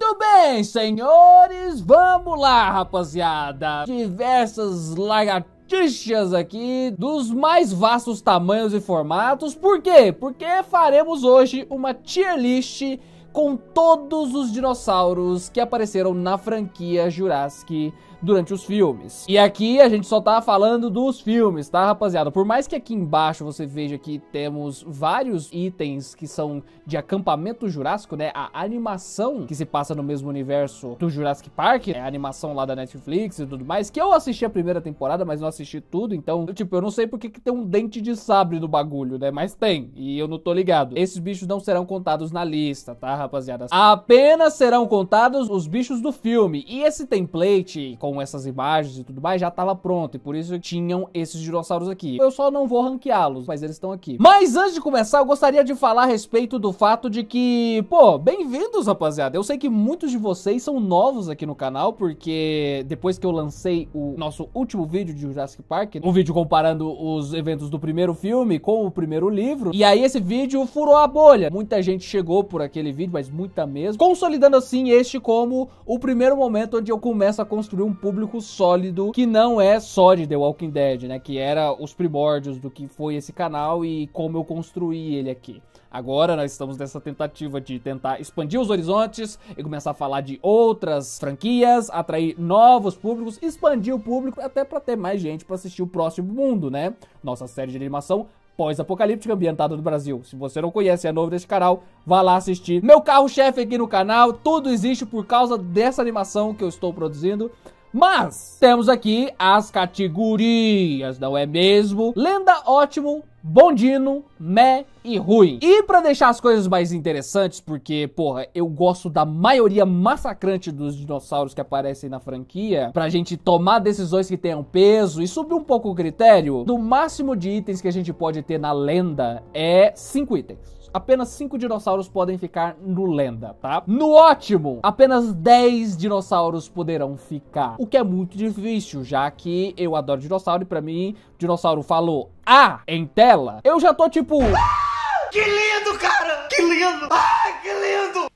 Muito bem, senhores, vamos lá, rapaziada. Diversas lagartixas aqui dos mais vastos tamanhos e formatos. Por quê? Porque faremos hoje uma tier list com todos os dinossauros que apareceram na franquia Jurassic durante os filmes. E aqui a gente só tá falando dos filmes, tá, rapaziada? Por mais que aqui embaixo você veja que temos vários itens que são de acampamento jurássico, né? A animação que se passa no mesmo universo do Jurassic Park, é a animação lá da Netflix e tudo mais, que eu assisti a primeira temporada, mas não assisti tudo, então, tipo, eu não sei porque que tem um dente de sabre no bagulho, né? Mas tem, e eu não tô ligado. Esses bichos não serão contados na lista, tá, rapaziada? Apenas serão contados os bichos do filme. E esse template, com com essas imagens e tudo mais já estava pronto e por isso tinham esses dinossauros aqui. Eu só não vou ranqueá-los, mas eles estão aqui. Mas antes de começar, eu gostaria de falar a respeito do fato de que, pô, bem-vindos, rapaziada. Eu sei que muitos de vocês são novos aqui no canal, porque depois que eu lancei o nosso último vídeo de Jurassic Park, um vídeo comparando os eventos do primeiro filme com o primeiro livro, e aí esse vídeo furou a bolha. Muita gente chegou por aquele vídeo, mas muita mesmo, consolidando assim este como o primeiro momento onde eu começo a construir um público sólido que não é só de The Walking Dead, né? Que era os primórdios do que foi esse canal e como eu construí ele aqui. Agora nós estamos nessa tentativa de tentar expandir os horizontes e começar a falar de outras franquias, atrair novos públicos, expandir o público até para ter mais gente para assistir o próximo mundo, né? Nossa série de animação pós-apocalíptica ambientada no Brasil. Se você não conhece, é novo desse canal, vá lá assistir. Meu carro-chefe aqui no canal, tudo existe por causa dessa animação que eu estou produzindo. Mas temos aqui as categorias, não é mesmo? Lenda ótimo, Bondino, Mé e Ruim. E para deixar as coisas mais interessantes, porque, porra, eu gosto da maioria massacrante dos dinossauros que aparecem na franquia, pra gente tomar decisões que tenham peso e subir um pouco o critério, do máximo de itens que a gente pode ter na lenda é 5 itens apenas 5 dinossauros podem ficar no lenda, tá? No ótimo, apenas 10 dinossauros poderão ficar, o que é muito difícil, já que eu adoro dinossauro e para mim, dinossauro falou ah, em tela, eu já tô tipo... Ah, que lindo, cara! Que lindo! Ah, que lindo!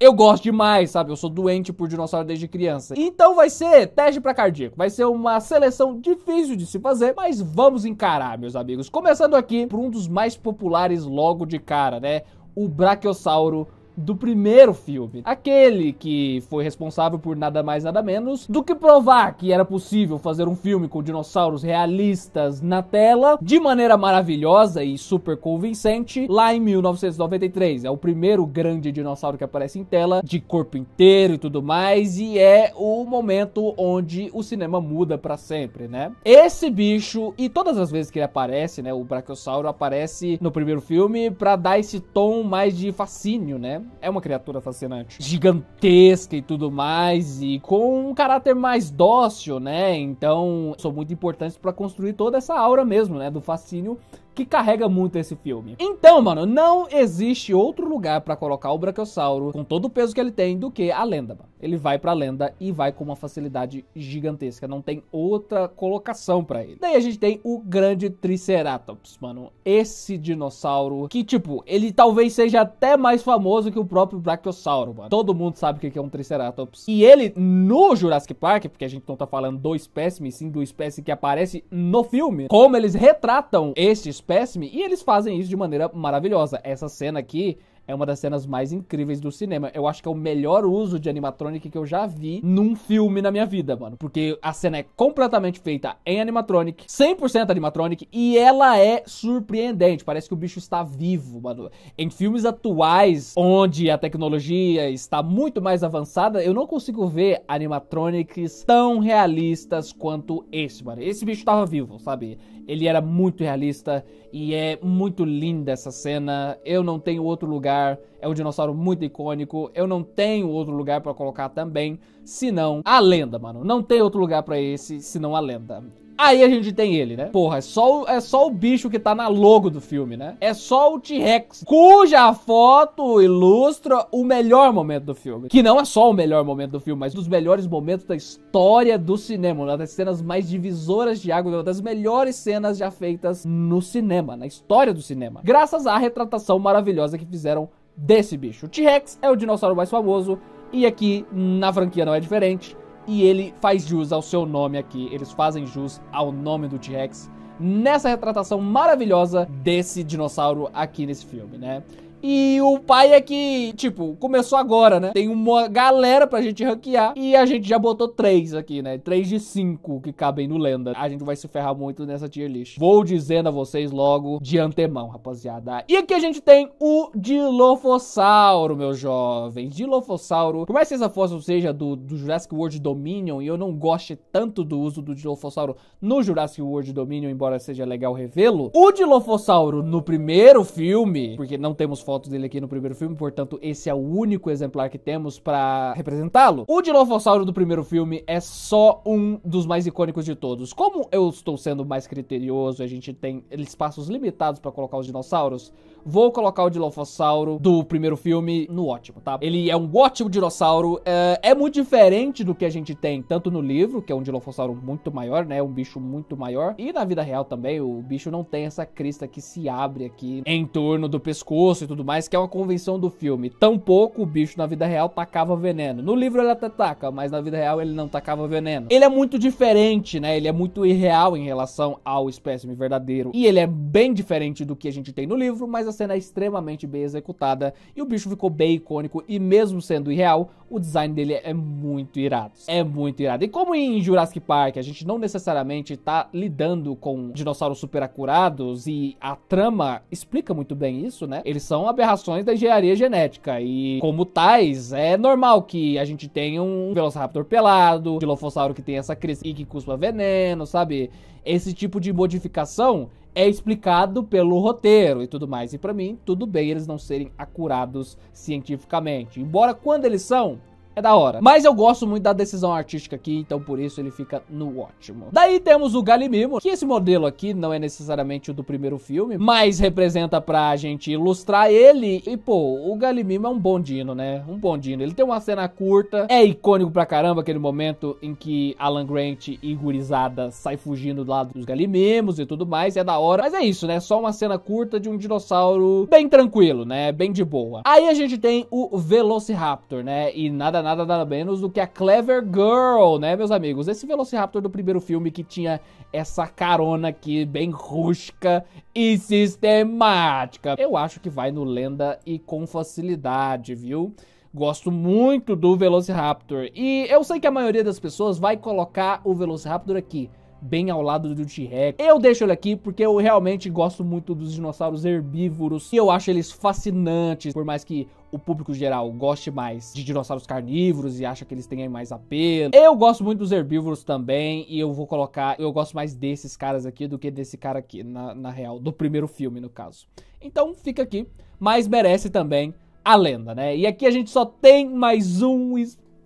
eu gosto demais, sabe? Eu sou doente por dinossauro desde criança. Então vai ser teste para cardíaco. Vai ser uma seleção difícil de se fazer, mas vamos encarar, meus amigos. Começando aqui por um dos mais populares logo de cara, né? O Brachiosauro do primeiro filme. Aquele que foi responsável por nada mais nada menos do que provar que era possível fazer um filme com dinossauros realistas na tela de maneira maravilhosa e super convincente lá em 1993. É o primeiro grande dinossauro que aparece em tela, de corpo inteiro e tudo mais, e é o momento onde o cinema muda para sempre, né? Esse bicho e todas as vezes que ele aparece, né, o Brachiosauro aparece no primeiro filme para dar esse tom mais de fascínio, né? é uma criatura fascinante. Gigantesca e tudo mais, e com um caráter mais dócil, né? Então, são muito importantes para construir toda essa aura mesmo, né? Do fascínio que carrega muito esse filme. Então, mano, não existe outro lugar para colocar o Brachiosauro com todo o peso que ele tem do que a lenda, mano. Ele vai pra lenda e vai com uma facilidade gigantesca. Não tem outra colocação para ele. Daí a gente tem o grande Triceratops, mano. Esse dinossauro que, tipo, ele talvez seja até mais famoso que o próprio Brachiosauro, mano. Todo mundo sabe o que é um Triceratops. E ele, no Jurassic Park, porque a gente não tá falando do espécime, sim do espécime que aparece no filme, como eles retratam esses espécime, e eles fazem isso de maneira maravilhosa. Essa cena aqui é uma das cenas mais incríveis do cinema. Eu acho que é o melhor uso de animatronic que eu já vi num filme na minha vida, mano. Porque a cena é completamente feita em animatronic, 100% animatronic, e ela é surpreendente. Parece que o bicho está vivo, mano. Em filmes atuais, onde a tecnologia está muito mais avançada, eu não consigo ver animatronics tão realistas quanto esse, mano. Esse bicho estava vivo, sabe? Ele era muito realista e é muito linda essa cena. Eu não tenho outro lugar lugar, é um dinossauro muito icônico. Eu não tenho outro lugar para colocar também, senão a lenda, mano. Não tem outro lugar para esse, senão a lenda. Aí a gente tem ele, né? Porra, é só, o, é só o bicho que tá na logo do filme, né? É só o T-Rex, cuja foto ilustra o melhor momento do filme. Que não é só o melhor momento do filme, mas um dos melhores momentos da história do cinema. Uma das cenas mais divisoras de água, uma das melhores cenas já feitas no cinema, na história do cinema. Graças à retratação maravilhosa que fizeram desse bicho. O T-Rex é o dinossauro mais famoso e aqui na franquia não é diferente e ele faz jus ao seu nome aqui, eles fazem jus ao nome do T-Rex nessa retratação maravilhosa desse dinossauro aqui nesse filme, né? E o pai é que, tipo, começou agora, né? Tem uma galera pra gente ranquear. E a gente já botou três aqui, né? Três de cinco que cabem no lenda. A gente vai se ferrar muito nessa tier list. Vou dizendo a vocês logo de antemão, rapaziada. E aqui a gente tem o Dilophosauro, meus jovens. Dilophosauro. Por mais que essa fóssil seja do, do Jurassic World Dominion, e eu não goste tanto do uso do Dilophosauro no Jurassic World Dominion, embora seja legal revê-lo. O Dilophosauro no primeiro filme, porque não temos fotos dele aqui no primeiro filme, portanto, esse é o único exemplar que temos para representá-lo. O Dilophosauro do primeiro filme é só um dos mais icônicos de todos. Como eu estou sendo mais criterioso, a gente tem espaços limitados para colocar os dinossauros, vou colocar o Dilophosauro do primeiro filme no ótimo, tá? Ele é um ótimo dinossauro, é, é muito diferente do que a gente tem tanto no livro, que é um Dilophosauro muito maior, né? Um bicho muito maior, e na vida real também, o bicho não tem essa crista que se abre aqui em torno do pescoço e tudo tudo mais, que é uma convenção do filme. Tampouco o bicho na vida real tacava veneno. No livro ele até taca, mas na vida real ele não tacava veneno. Ele é muito diferente, né? Ele é muito irreal em relação ao espécime verdadeiro. E ele é bem diferente do que a gente tem no livro, mas a cena é extremamente bem executada e o bicho ficou bem icônico e mesmo sendo irreal, o design dele é muito irado. É muito irado. E como em Jurassic Park a gente não necessariamente tá lidando com dinossauros super acurados e a trama explica muito bem isso, né? Eles são aberrações da engenharia genética. E como tais, é normal que a gente tenha um Velociraptor pelado, um dilofossauro que tem essa crise e que cuspa veneno, sabe? Esse tipo de modificação é explicado pelo roteiro e tudo mais. E para mim, tudo bem eles não serem acurados cientificamente. Embora quando eles são, é da hora. Mas eu gosto muito da decisão artística aqui, então por isso ele fica no ótimo. Daí temos o Galimimo, que esse modelo aqui não é necessariamente o do primeiro filme, mas representa pra gente ilustrar ele. E pô, o Galimimo é um bondino, né? Um bondino. Ele tem uma cena curta, é icônico pra caramba aquele momento em que Alan Grant e Gurizada sai fugindo do lado dos Galimimos e tudo mais, é da hora. Mas é isso, né? Só uma cena curta de um dinossauro bem tranquilo, né? Bem de boa. Aí a gente tem o Velociraptor, né? E nada nada nada menos do que a Clever Girl, né, meus amigos? Esse Velociraptor do primeiro filme que tinha essa carona aqui bem rústica e sistemática. Eu acho que vai no lenda e com facilidade, viu? Gosto muito do Velociraptor. E eu sei que a maioria das pessoas vai colocar o Velociraptor aqui bem ao lado do T-Rex. Eu deixo ele aqui porque eu realmente gosto muito dos dinossauros herbívoros e eu acho eles fascinantes, por mais que o público geral goste mais de dinossauros carnívoros e acha que eles têm mais apelo. Eu gosto muito dos herbívoros também e eu vou colocar, eu gosto mais desses caras aqui do que desse cara aqui, na, na real, do primeiro filme no caso. Então fica aqui, mas merece também a lenda, né? E aqui a gente só tem mais um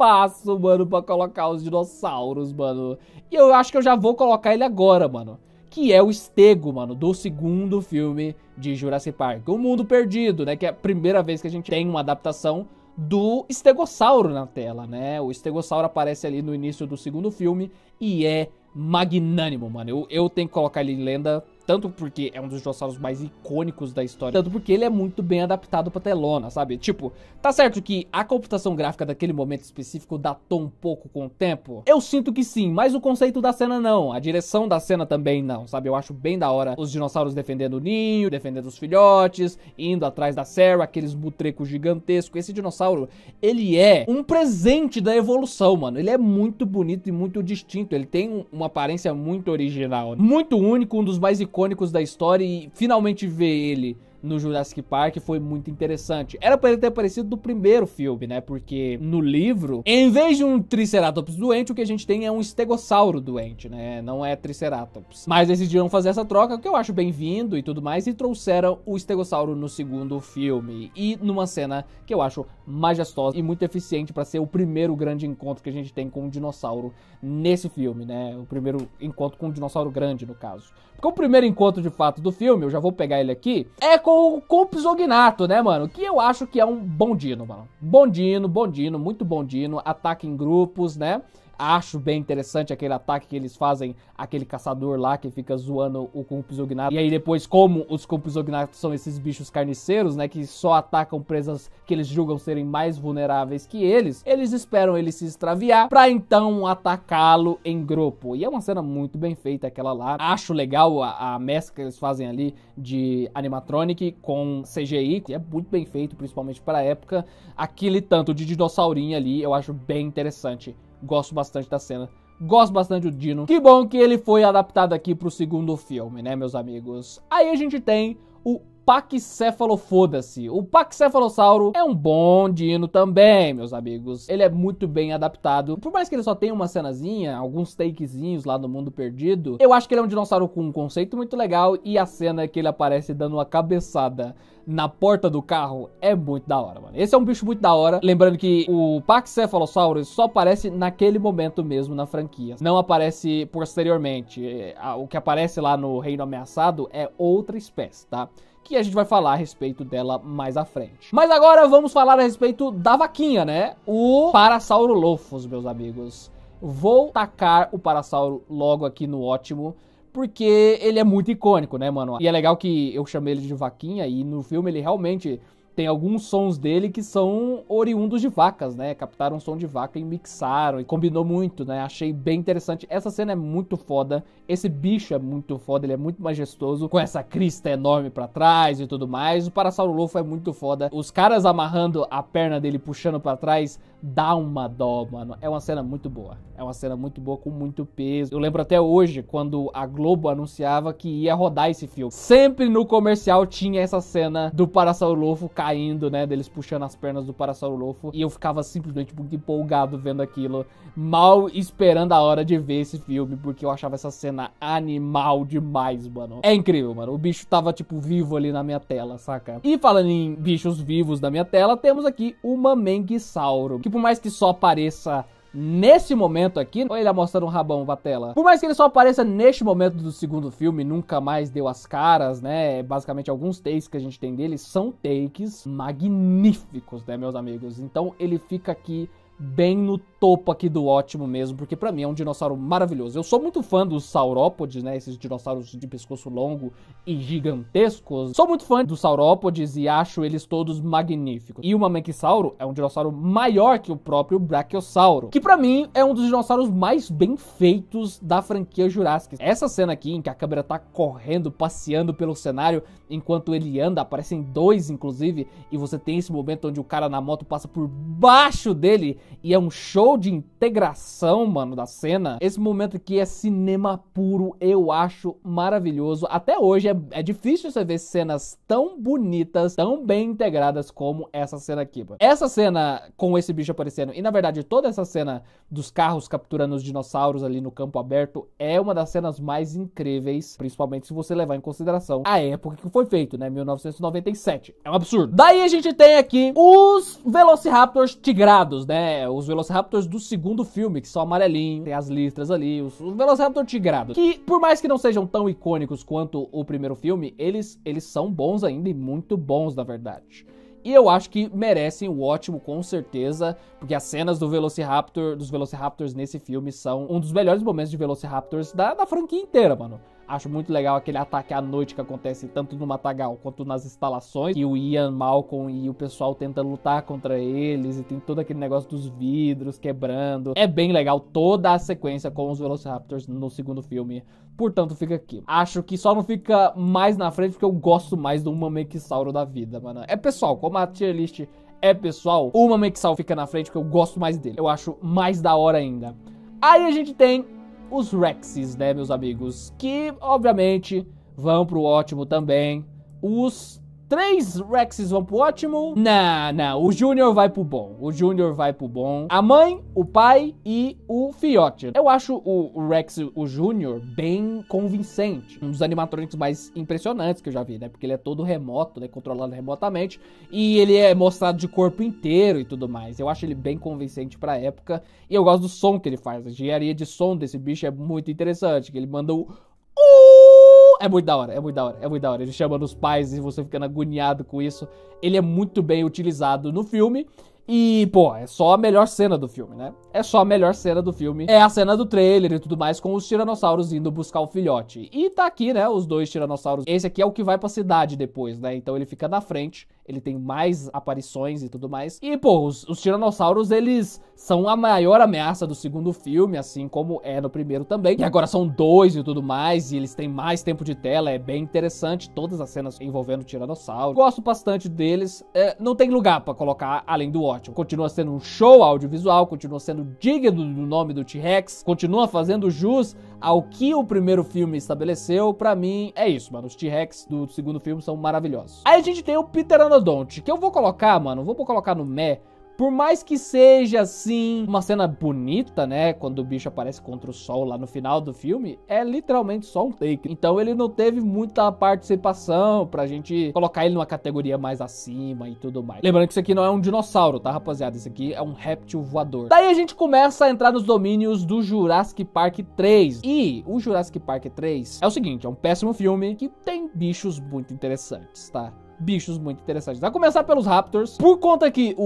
espaço, mano, pra colocar os dinossauros, mano. E eu acho que eu já vou colocar ele agora, mano. Que é o Estego, mano, do segundo filme de Jurassic Park. O Mundo Perdido, né? Que é a primeira vez que a gente tem uma adaptação do estegossauro na tela, né? O estegossauro aparece ali no início do segundo filme e é magnânimo, mano. Eu, eu tenho que colocar ele em lenda tanto porque é um dos dinossauros mais icônicos da história, tanto porque ele é muito bem adaptado pra telona, sabe? Tipo, tá certo que a computação gráfica daquele momento específico datou um pouco com o tempo? Eu sinto que sim, mas o conceito da cena não, a direção da cena também não, sabe? Eu acho bem da hora os dinossauros defendendo o ninho, defendendo os filhotes, indo atrás da Sarah, aqueles butrecos gigantescos. Esse dinossauro, ele é um presente da evolução, mano. Ele é muito bonito e muito distinto, ele tem uma aparência muito original, né? muito único, um dos mais icônicos icônicos da história e finalmente ver ele no Jurassic Park foi muito interessante. Era para ele ter aparecido do primeiro filme, né? Porque no livro, em vez de um Triceratops doente, o que a gente tem é um estegossauro doente, né? Não é Triceratops. Mas decidiram fazer essa troca, que eu acho bem-vindo e tudo mais, e trouxeram o estegossauro no segundo filme. E numa cena que eu acho majestosa e muito eficiente para ser o primeiro grande encontro que a gente tem com um dinossauro nesse filme, né? O primeiro encontro com um dinossauro grande, no caso. Porque o primeiro encontro de fato do filme, eu já vou pegar ele aqui, é com com o Compsognato, né, mano? Que eu acho que é um bondino, mano. Bondino, bondino, muito bondino, ataque em grupos, né? Acho bem interessante aquele ataque que eles fazem, aquele caçador lá que fica zoando o Kumpizognato. E aí depois, como os Kumpizognatos são esses bichos carniceiros, né, que só atacam presas que eles julgam serem mais vulneráveis que eles, eles esperam ele se extraviar para então atacá-lo em grupo. E é uma cena muito bem feita aquela lá. Acho legal a, a mescla que eles fazem ali de animatronic com CGI, que é muito bem feito, principalmente para a época. Aquele tanto de dinossaurinho ali, eu acho bem interessante gosto bastante da cena. Gosto bastante do Dino. Que bom que ele foi adaptado aqui pro segundo filme, né, meus amigos? Aí a gente tem o Paquicéfalo foda-se. O Paquicefalossauro é um bom dino também, meus amigos. Ele é muito bem adaptado. Por mais que ele só tenha uma cenazinha, alguns takezinhos lá no Mundo Perdido, eu acho que ele é um dinossauro com um conceito muito legal e a cena que ele aparece dando uma cabeçada na porta do carro é muito da hora, mano. Esse é um bicho muito da hora. Lembrando que o Pachycephalosaurus só aparece naquele momento mesmo na franquia. Não aparece posteriormente. É, o que aparece lá no Reino Ameaçado é outra espécie, tá? que a gente vai falar a respeito dela mais à frente. Mas agora vamos falar a respeito da vaquinha, né? O Parasauro Lofos, meus amigos. Vou tacar o Parasauro logo aqui no ótimo porque ele é muito icônico, né, mano? E é legal que eu chamei ele de vaquinha e no filme ele realmente tem alguns sons dele que são oriundos de vacas, né? Captaram som de vaca e mixaram e combinou muito, né? Achei bem interessante. Essa cena é muito foda. Esse bicho é muito foda, ele é muito majestoso, com essa crista enorme para trás e tudo mais. O Parasaurolofo é muito foda. Os caras amarrando a perna dele, puxando para trás, dá uma dó, mano. É uma cena muito boa. É uma cena muito boa, com muito peso. Eu lembro até hoje, quando a Globo anunciava que ia rodar esse filme. Sempre no comercial tinha essa cena do Parasaurolofo caindo, né? Deles puxando as pernas do Parasaurolofo. E eu ficava simplesmente muito empolgado vendo aquilo. Mal esperando a hora de ver esse filme, porque eu achava essa cena animal demais, mano. É incrível, mano. O bicho tava, tipo, vivo ali na minha tela, saca? E falando em bichos vivos na minha tela, temos aqui o Mamenguissauro, que por mais que só apareça nesse momento aqui, olha ele mostrando um rabão, tela. Por mais que ele só apareça neste momento do segundo filme, nunca mais deu as caras, né? Basicamente, alguns takes que a gente tem dele são takes magníficos, né, meus amigos? Então ele fica aqui bem no topo aqui do ótimo mesmo, porque para mim é um dinossauro maravilhoso. Eu sou muito fã dos saurópodes, né? Esses dinossauros de pescoço longo e gigantescos. Sou muito fã dos saurópodes e acho eles todos magníficos. E o Mamenkisauro é um dinossauro maior que o próprio Brachiosauro, que para mim é um dos dinossauros mais bem feitos da franquia Jurassic. Essa cena aqui em que a câmera tá correndo, passeando pelo cenário enquanto ele anda, aparecem dois inclusive, e você tem esse momento onde o cara na moto passa por baixo dele e é um show show de integração, mano, da cena. Esse momento aqui é cinema puro, eu acho maravilhoso. Até hoje é, é difícil você ver cenas tão bonitas, tão bem integradas como essa cena aqui. Mano. Essa cena com esse bicho aparecendo, e na verdade toda essa cena dos carros capturando os dinossauros ali no campo aberto, é uma das cenas mais incríveis, principalmente se você levar em consideração a época que foi feito, né? 1997. É um absurdo. Daí a gente tem aqui os Velociraptors tigrados, né? Os Velociraptors do segundo filme, que são amarelinho, tem as listras ali, os, os Velociraptor tigrado. Que, por mais que não sejam tão icônicos quanto o primeiro filme, eles, eles são bons ainda e muito bons, na verdade. E eu acho que merecem o ótimo, com certeza, porque as cenas do Velociraptor, dos Velociraptors nesse filme são um dos melhores momentos de Velociraptors da, da franquia inteira, mano. Acho muito legal aquele ataque à noite que acontece tanto no Matagal quanto nas instalações. E o Ian, Malcolm e o pessoal tenta lutar contra eles. E tem todo aquele negócio dos vidros quebrando. É bem legal toda a sequência com os Velociraptors no segundo filme. Portanto, fica aqui. Acho que só não fica mais na frente porque eu gosto mais do Mameksauro da vida, mano. É pessoal, como a tier list é pessoal, o Mamexal fica na frente porque eu gosto mais dele. Eu acho mais da hora ainda. Aí a gente tem os Rexes, né, meus amigos? Que, obviamente, vão pro ótimo também. Os três Rexes vão pro ótimo. Não, não. O Júnior vai pro bom. O Júnior vai pro bom. A mãe, o pai e o fiote. Eu acho o Rex, o Júnior, bem convincente. Um dos animatrônicos mais impressionantes que eu já vi, né? Porque ele é todo remoto, né? Controlado remotamente. E ele é mostrado de corpo inteiro e tudo mais. Eu acho ele bem convincente pra época. E eu gosto do som que ele faz. A engenharia de som desse bicho é muito interessante. Que ele manda o é muito da hora, é muito da hora, é muito da hora. Ele chama nos pais e você ficando agoniado com isso. Ele é muito bem utilizado no filme. E, pô, é só a melhor cena do filme, né? É só a melhor cena do filme. É a cena do trailer e tudo mais, com os tiranossauros indo buscar o filhote. E tá aqui, né? Os dois tiranossauros. Esse aqui é o que vai pra cidade depois, né? Então ele fica na frente ele tem mais aparições e tudo mais. E, pô, os, os, tiranossauros, eles são a maior ameaça do segundo filme, assim como é no primeiro também. E agora são dois e tudo mais, e eles têm mais tempo de tela, é bem interessante todas as cenas envolvendo o tiranossauro. Gosto bastante deles, é, não tem lugar para colocar além do ótimo. Continua sendo um show audiovisual, continua sendo digno do nome do T-Rex, continua fazendo jus ao que o primeiro filme estabeleceu, para mim é isso, mano. Os T-Rex do segundo filme são maravilhosos. Aí a gente tem o Pteranodonte, que eu vou colocar, mano, vou colocar no Mé por mais que seja assim uma cena bonita, né, quando o bicho aparece contra o sol lá no final do filme, é literalmente só um take. Então ele não teve muita participação pra gente colocar ele numa categoria mais acima e tudo mais. Lembrando que isso aqui não é um dinossauro, tá, rapaziada? Isso aqui é um réptil voador. Daí a gente começa a entrar nos domínios do Jurassic Park 3. E o Jurassic Park 3 é o seguinte, é um péssimo filme que tem bichos muito interessantes, tá? bichos muito interessantes. A começar pelos Raptors. Por conta que o,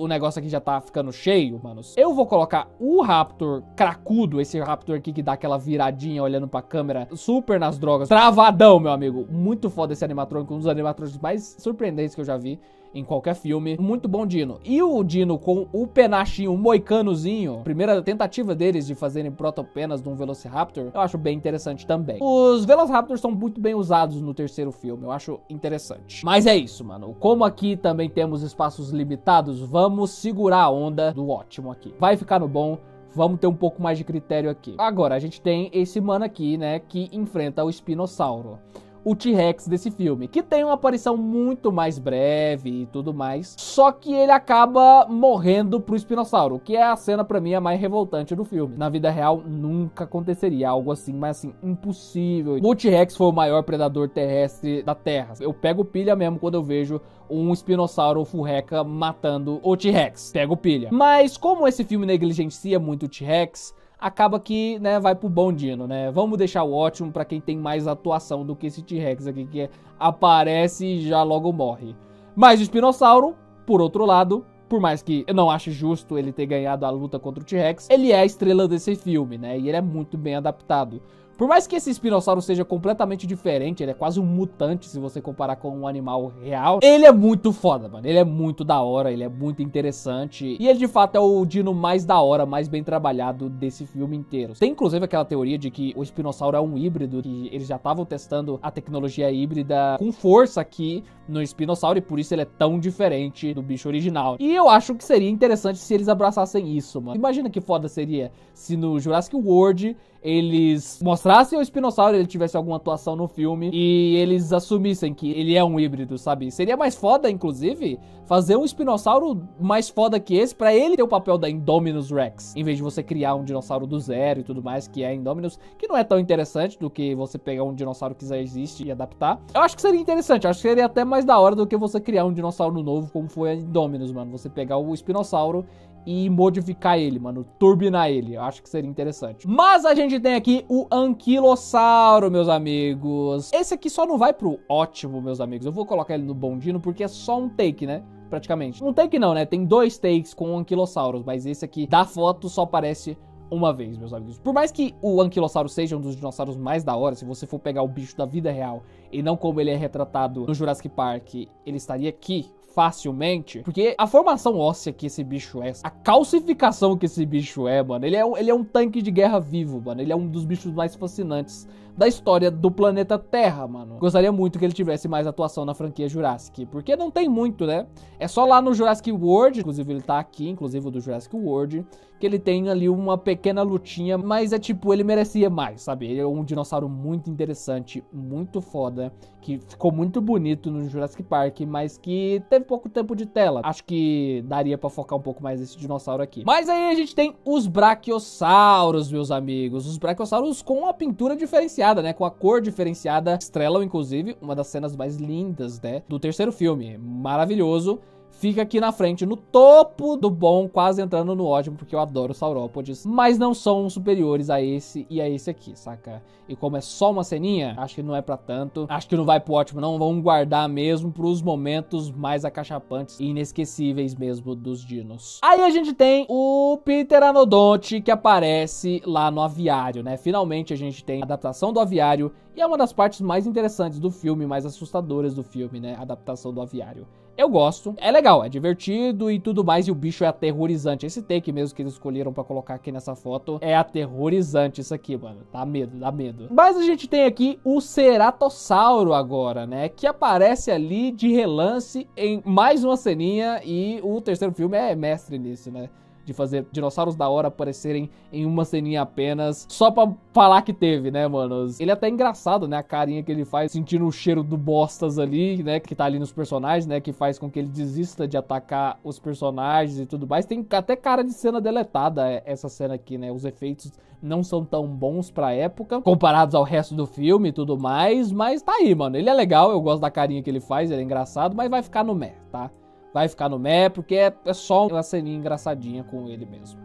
o, o, negócio aqui já tá ficando cheio, manos, eu vou colocar o Raptor cracudo, esse Raptor aqui que dá aquela viradinha olhando pra câmera, super nas drogas, travadão, meu amigo. Muito foda esse animatrônico, um dos animatrônicos mais surpreendentes que eu já vi em qualquer filme. Muito bom Dino. E o Dino com o penachinho, o moicanozinho, primeira tentativa deles de fazerem protopenas de um Velociraptor, eu acho bem interessante também. Os Velociraptors são muito bem usados no terceiro filme, eu acho interessante. Mas é isso, mano. Como aqui também temos espaços limitados, vamos segurar a onda do ótimo aqui. Vai ficar no bom vamos ter um pouco mais de critério aqui. Agora, a gente tem esse mano aqui, né, que enfrenta o espinossauro o T-Rex desse filme, que tem uma aparição muito mais breve e tudo mais, só que ele acaba morrendo pro espinossauro, que é a cena para mim a mais revoltante do filme. Na vida real nunca aconteceria algo assim, mas assim, impossível. O T-Rex foi o maior predador terrestre da Terra. Eu pego pilha mesmo quando eu vejo um espinossauro furreca matando o T-Rex. Pego pilha. Mas como esse filme negligencia muito o T-Rex, acaba que né, vai pro bom Dino, né? Vamos deixar o ótimo para quem tem mais atuação do que esse T-Rex aqui, que é, aparece e já logo morre. Mas o Espinossauro, por outro lado, por mais que eu não ache justo ele ter ganhado a luta contra o T-Rex, ele é a estrela desse filme, né? E ele é muito bem adaptado. Por mais que esse espinossauro seja completamente diferente, ele é quase um mutante se você comparar com um animal real, ele é muito foda, mano. Ele é muito da hora, ele é muito interessante. E ele de fato é o dino mais da hora, mais bem trabalhado desse filme inteiro. Tem inclusive aquela teoria de que o espinossauro é um híbrido, que eles já estavam testando a tecnologia híbrida com força aqui no espinossauro e por isso ele é tão diferente do bicho original. E eu acho que seria interessante se eles abraçassem isso, mano. Imagina que foda seria se no Jurassic World eles mostrassem o espinossauro, ele tivesse alguma atuação no filme e eles assumissem que ele é um híbrido, sabe? Seria mais foda, inclusive, fazer um espinossauro mais foda que esse para ele ter o papel da Indominus Rex, em vez de você criar um dinossauro do zero e tudo mais, que é Indominus, que não é tão interessante do que você pegar um dinossauro que já existe e adaptar. Eu acho que seria interessante, acho que seria até mais da hora do que você criar um dinossauro novo como foi a Indominus, mano. Você pegar o espinossauro e modificar ele, mano. Turbinar ele. Eu acho que seria interessante. Mas a gente tem aqui o Anquilossauro, meus amigos. Esse aqui só não vai pro ótimo, meus amigos. Eu vou colocar ele no bondino porque é só um take, né? Praticamente. Um take não, né? Tem dois takes com anquilossauros, mas esse aqui da foto só aparece uma vez, meus amigos. Por mais que o anquilossauro seja um dos dinossauros mais da hora, se você for pegar o bicho da vida real e não como ele é retratado no Jurassic Park, ele estaria aqui facilmente. Porque a formação óssea que esse bicho é, a calcificação que esse bicho é, mano, ele é, um, ele é um tanque de guerra vivo, mano. Ele é um dos bichos mais fascinantes da história do planeta Terra, mano. Gostaria muito que ele tivesse mais atuação na franquia Jurassic, porque não tem muito, né? É só lá no Jurassic World, inclusive ele tá aqui, inclusive o do Jurassic World, que ele tem ali uma pequena lutinha, mas é tipo, ele merecia mais, sabe? Ele é um dinossauro muito interessante, muito foda, que ficou muito bonito no Jurassic Park, mas que teve pouco tempo de tela. Acho que daria para focar um pouco mais esse dinossauro aqui. Mas aí a gente tem os Brachiosaurus, meus amigos. Os Brachiosaurus com uma pintura diferenciada, né? Com a cor diferenciada. Estrelam, inclusive, uma das cenas mais lindas, né? Do terceiro filme. Maravilhoso fica aqui na frente, no topo do bom, quase entrando no ótimo, porque eu adoro saurópodes, mas não são superiores a esse e a esse aqui, saca? E como é só uma ceninha, acho que não é para tanto, acho que não vai pro ótimo não, vamos guardar mesmo pros momentos mais acachapantes e inesquecíveis mesmo dos dinos. Aí a gente tem o Pteranodonte que aparece lá no aviário, né? Finalmente a gente tem a adaptação do aviário e é uma das partes mais interessantes do filme, mais assustadoras do filme, né? A adaptação do aviário. Eu gosto. É legal, é divertido e tudo mais. E o bicho é aterrorizante. Esse take mesmo que eles escolheram para colocar aqui nessa foto é aterrorizante isso aqui, mano. Dá medo, dá medo. Mas a gente tem aqui o Ceratossauro agora, né? Que aparece ali de relance em mais uma ceninha e o terceiro filme é mestre nisso, né? de fazer dinossauros da hora aparecerem em uma ceninha apenas, só pra falar que teve, né, mano? Ele é até engraçado, né? A carinha que ele faz, sentindo o cheiro do bostas ali, né? Que tá ali nos personagens, né? Que faz com que ele desista de atacar os personagens e tudo mais. Tem até cara de cena deletada é, essa cena aqui, né? Os efeitos não são tão bons pra época, comparados ao resto do filme e tudo mais, mas tá aí, mano. Ele é legal, eu gosto da carinha que ele faz, ele é engraçado, mas vai ficar no meh, tá? vai ficar no mé, porque é, é só uma ceninha engraçadinha com ele mesmo.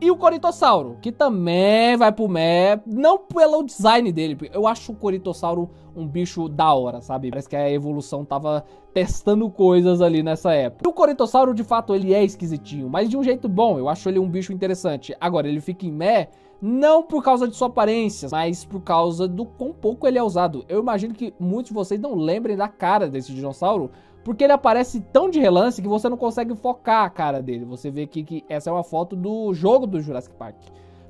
E o Coritossauro, que também vai pro mé, não pelo design dele, eu acho o Coritossauro um bicho da hora, sabe? Parece que a evolução tava testando coisas ali nessa época. E o Coritossauro, de fato, ele é esquisitinho, mas de um jeito bom, eu acho ele um bicho interessante. Agora, ele fica em mé, não por causa de sua aparência, mas por causa do quão pouco ele é usado. Eu imagino que muitos de vocês não lembrem da cara desse dinossauro, porque ele aparece tão de relance que você não consegue focar a cara dele. Você vê aqui que essa é uma foto do jogo do Jurassic Park.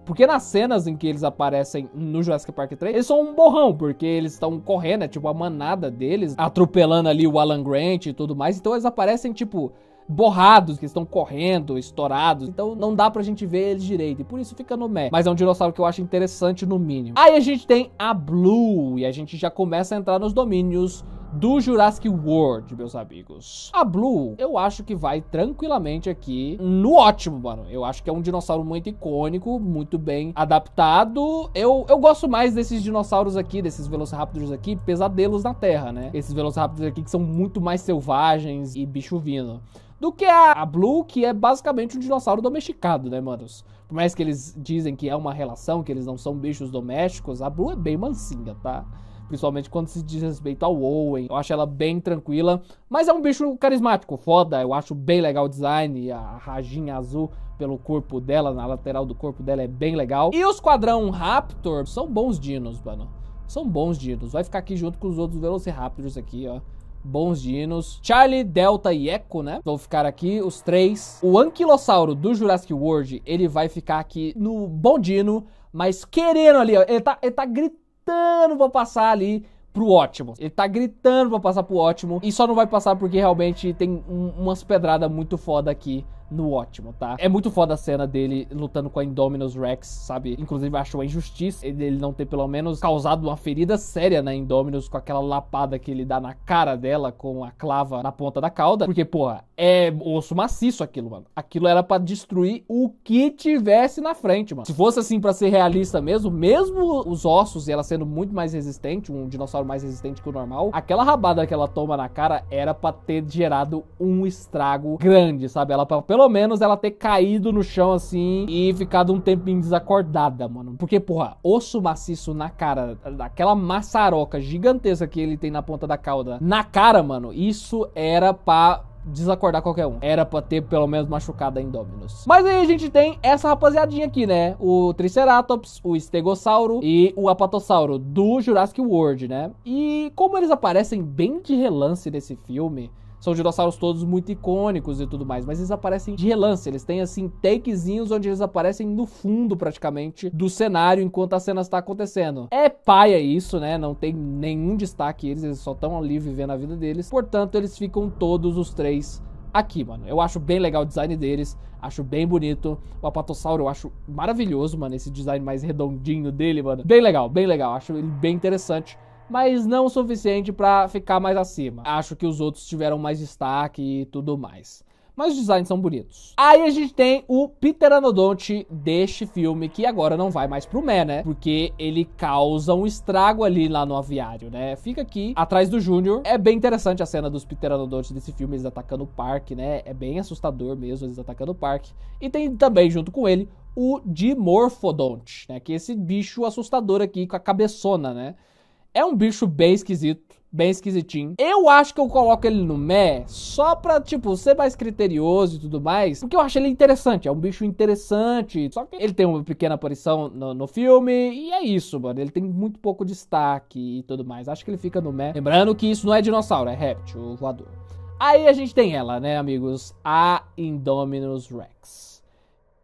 Porque nas cenas em que eles aparecem no Jurassic Park 3, eles são um borrão, porque eles estão correndo, é tipo a manada deles, atropelando ali o Alan Grant e tudo mais. Então eles aparecem, tipo, borrados, que estão correndo, estourados. Então não dá pra gente ver eles direito. E por isso fica no Mac. Mas é um dinossauro que eu acho interessante no mínimo. Aí a gente tem a Blue. E a gente já começa a entrar nos domínios do Jurassic World, meus amigos. A Blue, eu acho que vai tranquilamente aqui no ótimo, mano. Eu acho que é um dinossauro muito icônico, muito bem adaptado. Eu, eu gosto mais desses dinossauros aqui, desses Velociraptors aqui, pesadelos na Terra, né? Esses Velociraptors aqui que são muito mais selvagens e bicho vindo do que a, Blue, que é basicamente um dinossauro domesticado, né, manos? Por mais que eles dizem que é uma relação, que eles não são bichos domésticos, a Blue é bem mansinha, tá? principalmente quando se diz respeito ao Owen. Eu acho ela bem tranquila, mas é um bicho carismático, foda. Eu acho bem legal o design, a rajinha azul pelo corpo dela, na lateral do corpo dela é bem legal. E os quadrão Raptor são bons dinos, mano. São bons dinos. Vai ficar aqui junto com os outros Velociraptors aqui, ó bons dinos. Charlie, Delta e Echo, né? Vão ficar aqui, os três. O Anquilossauro do Jurassic World, ele vai ficar aqui no bom dino, mas querendo ali, ó. Ele tá, ele tá gritando gritando pra passar ali pro ótimo. Ele tá gritando pra passar pro ótimo e só não vai passar porque realmente tem um, umas pedradas muito foda aqui no ótimo, tá? É muito foda a cena dele lutando com a Indominus Rex, sabe? Inclusive, acho uma injustiça ele não ter pelo menos causado uma ferida séria na Indominus com aquela lapada que ele dá na cara dela com a clava na ponta da cauda. Porque, porra, é osso maciço aquilo, mano. Aquilo era para destruir o que tivesse na frente, mano. Se fosse assim para ser realista mesmo, mesmo os ossos e ela sendo muito mais resistente, um dinossauro mais resistente que o normal, aquela rabada que ela toma na cara era para ter gerado um estrago grande, sabe? Ela pra, pelo pelo menos ela ter caído no chão assim e ficado um tempinho desacordada, mano. Porque, porra, osso maciço na cara, daquela maçaroca gigantesca que ele tem na ponta da cauda, na cara, mano, isso era pra desacordar qualquer um. Era pra ter pelo menos machucado a Indominus. Mas aí a gente tem essa rapaziadinha aqui, né? O Triceratops, o Stegossauro e o Apatossauro do Jurassic World, né? E como eles aparecem bem de relance nesse filme, são dinossauros todos muito icônicos e tudo mais, mas eles aparecem de relance, eles têm assim takezinhos onde eles aparecem no fundo praticamente do cenário enquanto a cena está acontecendo. É paia isso, né? Não tem nenhum destaque eles, eles só estão ali vivendo a vida deles. Portanto, eles ficam todos os três aqui, mano. Eu acho bem legal o design deles, acho bem bonito. O Apatossauro eu acho maravilhoso, mano, esse design mais redondinho dele, mano. Bem legal, bem legal, acho ele bem interessante mas não o suficiente para ficar mais acima. Acho que os outros tiveram mais destaque e tudo mais. Mas os designs são bonitos. Aí a gente tem o Pteranodonte deste filme, que agora não vai mais pro Mé, né? Porque ele causa um estrago ali lá no aviário, né? Fica aqui, atrás do Júnior. É bem interessante a cena dos Pteranodontes desse filme, eles atacando o parque, né? É bem assustador mesmo, eles atacando o parque. E tem também, junto com ele, o Dimorphodonte, né? Que é esse bicho assustador aqui, com a cabeçona, né? É um bicho bem esquisito, bem esquisitinho. Eu acho que eu coloco ele no Mé só pra, tipo, ser mais criterioso e tudo mais, porque eu acho ele interessante. É um bicho interessante, só que ele tem uma pequena aparição no, no filme e é isso, mano. Ele tem muito pouco destaque e tudo mais. Acho que ele fica no Mé. Lembrando que isso não é dinossauro, é réptil, voador. Aí a gente tem ela, né, amigos? A Indominus Rex.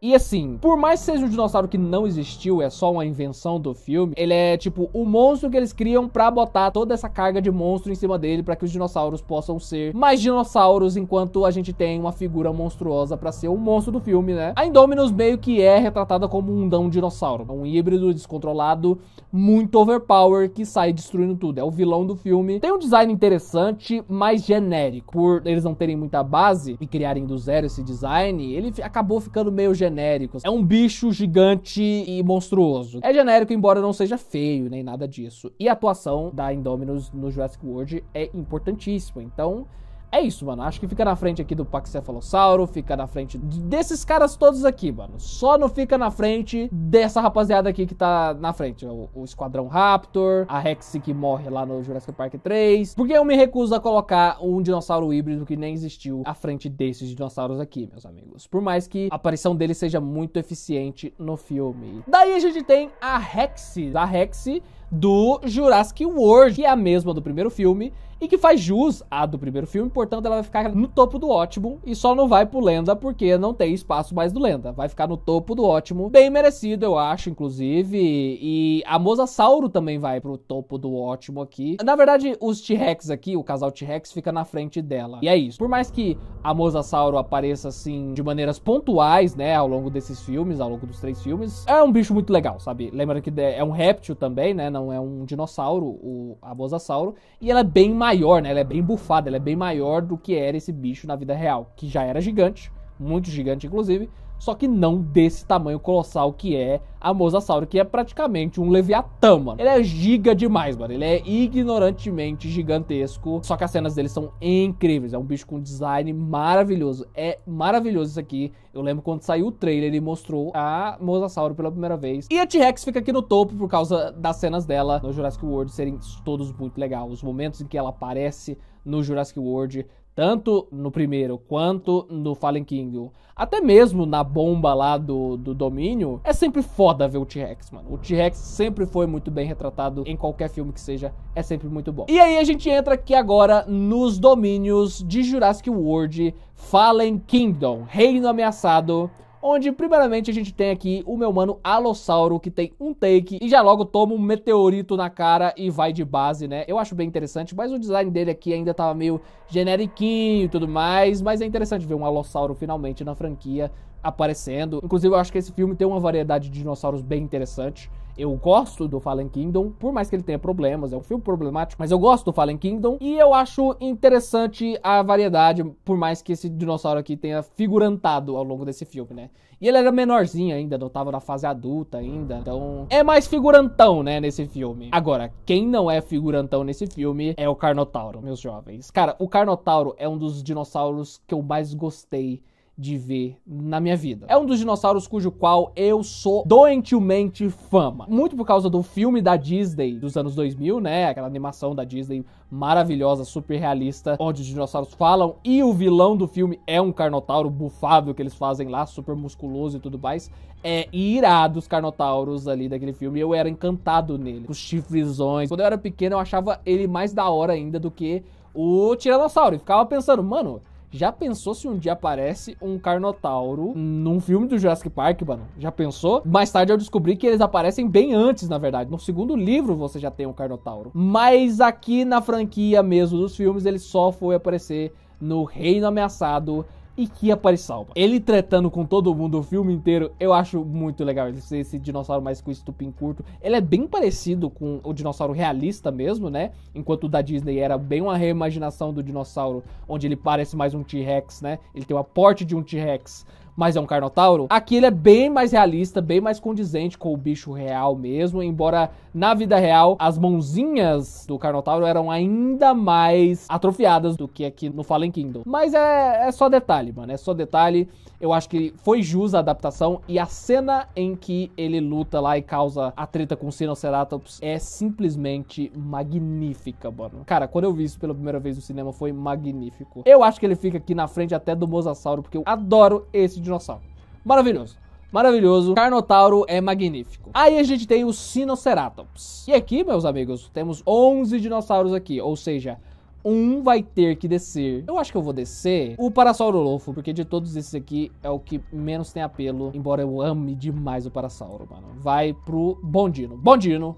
E assim, por mais que seja um dinossauro que não existiu, é só uma invenção do filme, ele é tipo o monstro que eles criam pra botar toda essa carga de monstro em cima dele para que os dinossauros possam ser mais dinossauros enquanto a gente tem uma figura monstruosa para ser o monstro do filme, né? A Indominus meio que é retratada como um dão dinossauro, um híbrido descontrolado, muito overpower que sai destruindo tudo. É o vilão do filme. Tem um design interessante, mas genérico. Por eles não terem muita base e criarem do zero esse design, ele acabou ficando meio genérico genéricos. É um bicho gigante e monstruoso. É genérico, embora não seja feio nem nada disso. E a atuação da Indominus no Jurassic World é importantíssima. Então, é isso, mano. Acho que fica na frente aqui do Paxcefalossauro, fica na frente desses caras todos aqui, mano. Só não fica na frente dessa rapaziada aqui que tá na frente. O, o Esquadrão Raptor, a Rex que morre lá no Jurassic Park 3. Porque eu me recuso a colocar um dinossauro híbrido que nem existiu à frente desses dinossauros aqui, meus amigos. Por mais que a aparição dele seja muito eficiente no filme. Daí a gente tem a Rex, a Rex do Jurassic World, que é a mesma do primeiro filme e que faz jus à do primeiro filme, portanto ela vai ficar no topo do ótimo e só não vai pro Lenda porque não tem espaço mais do Lenda. Vai ficar no topo do ótimo, bem merecido, eu acho, inclusive. E a Mosasauro também vai pro topo do ótimo aqui. Na verdade, os T-Rex aqui, o casal T-Rex, fica na frente dela. E é isso. Por mais que a Mosasauro apareça assim de maneiras pontuais, né, ao longo desses filmes, ao longo dos três filmes, é um bicho muito legal, sabe? Lembra que é um réptil também, né? Não é um dinossauro, o a Mosasauro. E ela é bem maior maior, né? Ela é bem bufada, ela é bem maior do que era esse bicho na vida real, que já era gigante, muito gigante inclusive, só que não desse tamanho colossal que é a Mosasauro, que é praticamente um Leviatã, mano. Ele é giga demais, mano. Ele é ignorantemente gigantesco, só que as cenas dele são incríveis. É um bicho com design maravilhoso. É maravilhoso isso aqui. Eu lembro quando saiu o trailer, ele mostrou a Mosasauro pela primeira vez. E a T-Rex fica aqui no topo por causa das cenas dela no Jurassic World serem todos muito legais. Os momentos em que ela aparece no Jurassic World tanto no primeiro quanto no Fallen Kingdom, até mesmo na bomba lá do, do domínio, é sempre foda ver o T-Rex, mano. O T-Rex sempre foi muito bem retratado em qualquer filme que seja, é sempre muito bom. E aí a gente entra aqui agora nos domínios de Jurassic World Fallen Kingdom, Reino Ameaçado, onde primeiramente a gente tem aqui o meu mano Alossauro, que tem um take e já logo toma um meteorito na cara e vai de base, né? Eu acho bem interessante, mas o design dele aqui ainda tava meio generiquinho e tudo mais, mas é interessante ver um Alossauro finalmente na franquia aparecendo. Inclusive, eu acho que esse filme tem uma variedade de dinossauros bem interessante. Eu gosto do Fallen Kingdom, por mais que ele tenha problemas, é um filme problemático, mas eu gosto do Fallen Kingdom e eu acho interessante a variedade, por mais que esse dinossauro aqui tenha figurantado ao longo desse filme, né? E ele era menorzinho ainda, não tava na fase adulta ainda, então é mais figurantão, né, nesse filme. Agora, quem não é figurantão nesse filme é o Carnotauro, meus jovens. Cara, o Carnotauro é um dos dinossauros que eu mais gostei de ver na minha vida. É um dos dinossauros cujo qual eu sou doentilmente fama. Muito por causa do filme da Disney dos anos 2000, né? Aquela animação da Disney maravilhosa, super realista, onde os dinossauros falam e o vilão do filme é um carnotauro bufável que eles fazem lá, super musculoso e tudo mais. É irado os carnotauros ali daquele filme. Eu era encantado nele. Os chifrizões. Quando eu era pequeno, eu achava ele mais da hora ainda do que o Tiranossauro. E ficava pensando, mano, já pensou se um dia aparece um Carnotauro num filme do Jurassic Park, mano? Já pensou? Mais tarde eu descobri que eles aparecem bem antes, na verdade. No segundo livro você já tem um Carnotauro. Mas aqui na franquia mesmo dos filmes, ele só foi aparecer no Reino Ameaçado e que aparece salva. Ele tretando com todo mundo o filme inteiro, eu acho muito legal. Esse, esse dinossauro mais com estupim curto. Ele é bem parecido com o dinossauro realista mesmo, né? Enquanto o da Disney era bem uma reimaginação do dinossauro, onde ele parece mais um T-Rex, né? Ele tem o aporte de um T-Rex mas é um Carnotauro. Aqui ele é bem mais realista, bem mais condizente com o bicho real mesmo, embora na vida real as mãozinhas do Carnotauro eram ainda mais atrofiadas do que aqui no Fallen Kingdom. Mas é, é só detalhe, mano, é só detalhe. Eu acho que foi jus a adaptação e a cena em que ele luta lá e causa a treta com o Sinoceratops é simplesmente magnífica, mano. Cara, quando eu vi isso pela primeira vez no cinema foi magnífico. Eu acho que ele fica aqui na frente até do Mosasauro, porque eu adoro esse dinossauro. Maravilhoso maravilhoso. Carnotauro é magnífico. Aí a gente tem o Sinoceratops. E aqui, meus amigos, temos 11 dinossauros aqui, ou seja, um vai ter que descer. Eu acho que eu vou descer o Parasauro Lofo, porque de todos esses aqui é o que menos tem apelo, embora eu ame demais o Parasauro, mano. Vai pro Bondino. Bondino.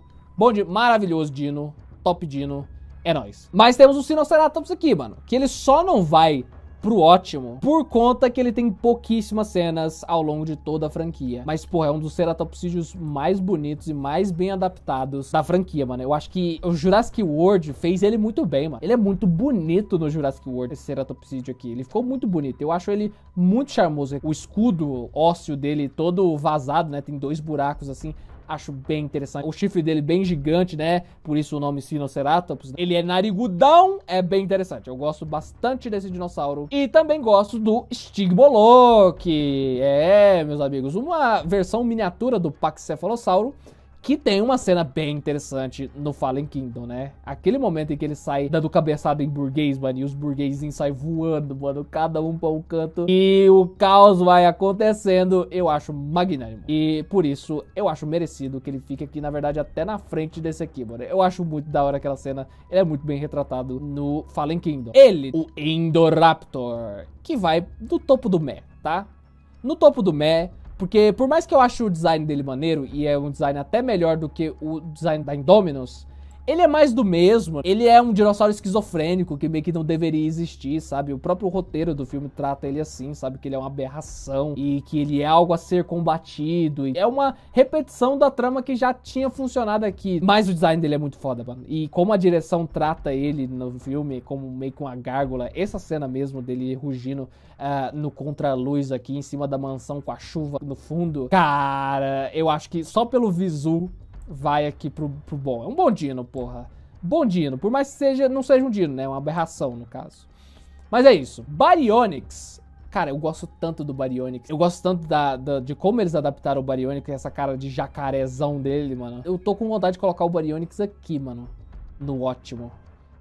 Dino. Maravilhoso Dino. Top Dino. É nóis. Mas temos o Sinoceratops aqui, mano. Que ele só não vai pro ótimo, por conta que ele tem pouquíssimas cenas ao longo de toda a franquia. Mas, porra, é um dos ceratopsídeos mais bonitos e mais bem adaptados da franquia, mano. Eu acho que o Jurassic World fez ele muito bem, mano. Ele é muito bonito no Jurassic World, esse ceratopsídeo aqui. Ele ficou muito bonito. Eu acho ele muito charmoso. O escudo ósseo dele todo vazado, né? Tem dois buracos assim acho bem interessante. O chifre dele bem gigante, né? Por isso o nome Sinoceratops. Ele é narigudão, é bem interessante. Eu gosto bastante desse dinossauro. E também gosto do Stigbolok. É, meus amigos, uma versão miniatura do Pachycephalossauro que tem uma cena bem interessante no Fallen Kingdom, né? Aquele momento em que ele sai dando cabeçada em burguês, mano, e os burguesinhos saem voando, mano, cada um pra um canto. E o caos vai acontecendo, eu acho magnânimo. E por isso, eu acho merecido que ele fique aqui, na verdade, até na frente desse aqui, mano. Eu acho muito da hora aquela cena, ele é muito bem retratado no Fallen Kingdom. Ele, o Endoraptor, que vai do topo do mé, tá? No topo do mé, porque por mais que eu ache o design dele maneiro, e é um design até melhor do que o design da Indominus, ele é mais do mesmo, ele é um dinossauro esquizofrênico que meio que não deveria existir, sabe? O próprio roteiro do filme trata ele assim, sabe? Que ele é uma aberração e que ele é algo a ser combatido. É uma repetição da trama que já tinha funcionado aqui. Mas o design dele é muito foda, mano. E como a direção trata ele no filme, como meio com a gárgula, essa cena mesmo dele rugindo uh, no contra-luz aqui em cima da mansão com a chuva no fundo. Cara, eu acho que só pelo visu vai aqui pro, pro bom. É um bom Dino, porra. Bom Dino, por mais que seja, não seja um Dino, né? É uma aberração, no caso. Mas é isso. Baryonyx. Cara, eu gosto tanto do Baryonyx. Eu gosto tanto da, da, de como eles adaptaram o Baryonyx e essa cara de jacarezão dele, mano. Eu tô com vontade de colocar o Baryonyx aqui, mano. No ótimo.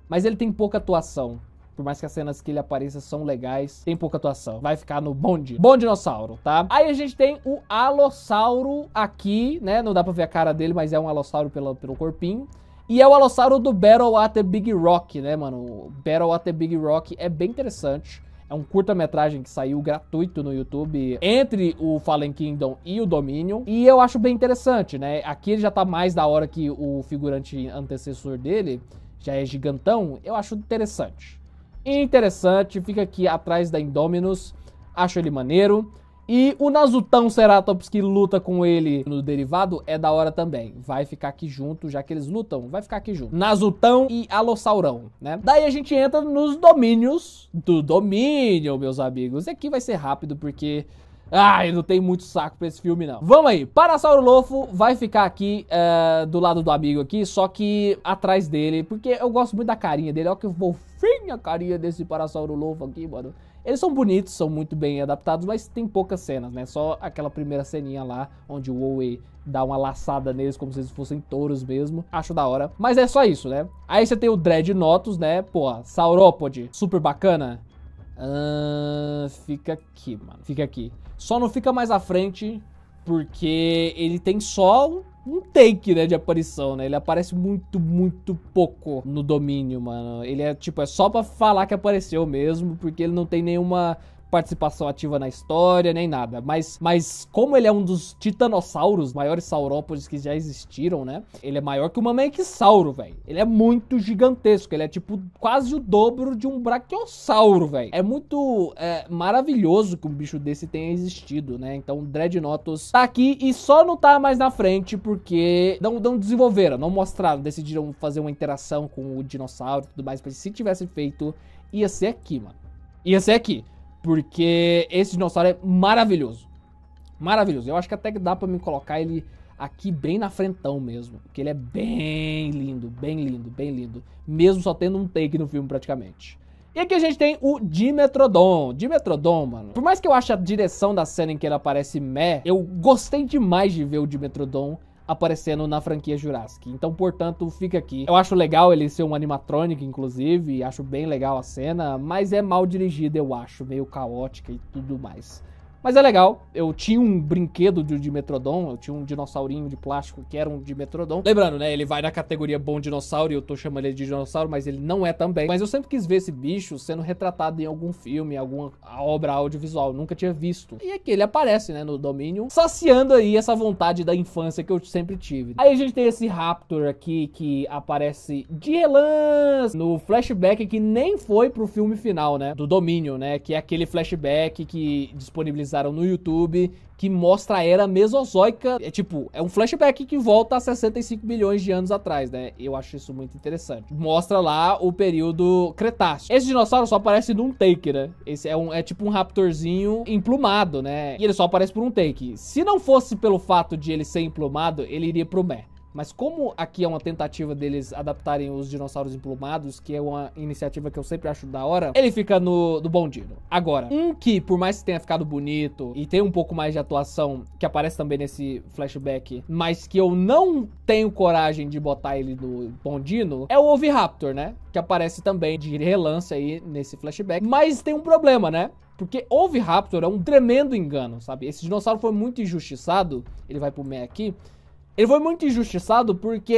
Mas ele tem pouca atuação. Por mais que as cenas que ele apareça são legais, tem pouca atuação. Vai ficar no bonde. Bom dinossauro, tá? Aí a gente tem o Alossauro aqui, né? Não dá pra ver a cara dele, mas é um Alossauro pelo, pelo corpinho. E é o Alossauro do Battle at the Big Rock, né, mano? Battle at the Big Rock é bem interessante. É um curta-metragem que saiu gratuito no YouTube entre o Fallen Kingdom e o Dominion. E eu acho bem interessante, né? Aqui ele já tá mais da hora que o figurante antecessor dele, já é gigantão. Eu acho interessante interessante, fica aqui atrás da Indominus, acho ele maneiro. E o Nazutão Ceratops que luta com ele no derivado é da hora também. Vai ficar aqui junto, já que eles lutam, vai ficar aqui junto. Nazutão e Alossaurão, né? Daí a gente entra nos domínios do domínio, meus amigos. E aqui vai ser rápido, porque Ai, não tem muito saco pra esse filme, não. Vamos aí. Parasauro Lofo vai ficar aqui eh, do lado do amigo aqui, só que atrás dele, porque eu gosto muito da carinha dele. Olha que fofinha a carinha desse Parasauro Lofo aqui, mano. Eles são bonitos, são muito bem adaptados, mas tem poucas cenas, né? Só aquela primeira ceninha lá, onde o Owe dá uma laçada neles como se eles fossem touros mesmo. Acho da hora. Mas é só isso, né? Aí você tem o Dread né? Pô, Saurópode, super bacana. Uh, fica aqui, mano. Fica aqui. Só não fica mais à frente, porque ele tem só um take, né, de aparição, né? Ele aparece muito, muito pouco no domínio, mano. Ele é, tipo, é só pra falar que apareceu mesmo, porque ele não tem nenhuma participação ativa na história, nem nada. Mas, mas como ele é um dos titanossauros, maiores saurópodes que já existiram, né? Ele é maior que o Mamenquissauro, velho. Ele é muito gigantesco. Ele é tipo quase o dobro de um Brachiosauro, velho. É muito é, maravilhoso que um bicho desse tenha existido, né? Então, Dreadnoughtos tá aqui e só não tá mais na frente porque não, não desenvolveram, não mostraram, decidiram fazer uma interação com o dinossauro e tudo mais. Mas se tivesse feito, ia ser aqui, mano. Ia ser aqui. Porque esse dinossauro é maravilhoso. Maravilhoso. Eu acho que até que dá pra me colocar ele aqui bem na frentão mesmo. Porque ele é bem lindo, bem lindo, bem lindo. Mesmo só tendo um take no filme praticamente. E aqui a gente tem o Dimetrodon. Dimetrodon, mano. Por mais que eu ache a direção da cena em que ele aparece meh, eu gostei demais de ver o Dimetrodon aparecendo na franquia Jurassic. Então, portanto, fica aqui. Eu acho legal ele ser um animatronic, inclusive, acho bem legal a cena, mas é mal dirigida, eu acho, meio caótica e tudo mais. Mas é legal. Eu tinha um brinquedo de, de, Metrodon, eu tinha um dinossaurinho de plástico que era um de Metrodon. Lembrando, né? Ele vai na categoria bom dinossauro, e eu tô chamando ele de dinossauro, mas ele não é também. Mas eu sempre quis ver esse bicho sendo retratado em algum filme, alguma obra audiovisual, nunca tinha visto. E aqui ele aparece, né, no domínio, saciando aí essa vontade da infância que eu sempre tive. Aí a gente tem esse Raptor aqui que aparece de relance no flashback que nem foi pro filme final, né, do domínio, né, que é aquele flashback que disponibiliza disponibilizaram no YouTube que mostra a era mesozoica. É tipo, é um flashback que volta a 65 milhões de anos atrás, né? Eu acho isso muito interessante. Mostra lá o período Cretáceo. Esse dinossauro só aparece num take, né? Esse é, um, é tipo um raptorzinho emplumado, né? E ele só aparece por um take. Se não fosse pelo fato de ele ser emplumado, ele iria pro Mé. Mas como aqui é uma tentativa deles adaptarem os dinossauros emplumados, que é uma iniciativa que eu sempre acho da hora, ele fica no do Bondino. Agora, um que, por mais que tenha ficado bonito e tem um pouco mais de atuação, que aparece também nesse flashback, mas que eu não tenho coragem de botar ele no Bondino, é o Oviraptor, né? Que aparece também de relance aí nesse flashback. Mas tem um problema, né? Porque Oviraptor é um tremendo engano, sabe? Esse dinossauro foi muito injustiçado, ele vai pro meio aqui, ele foi muito injustiçado porque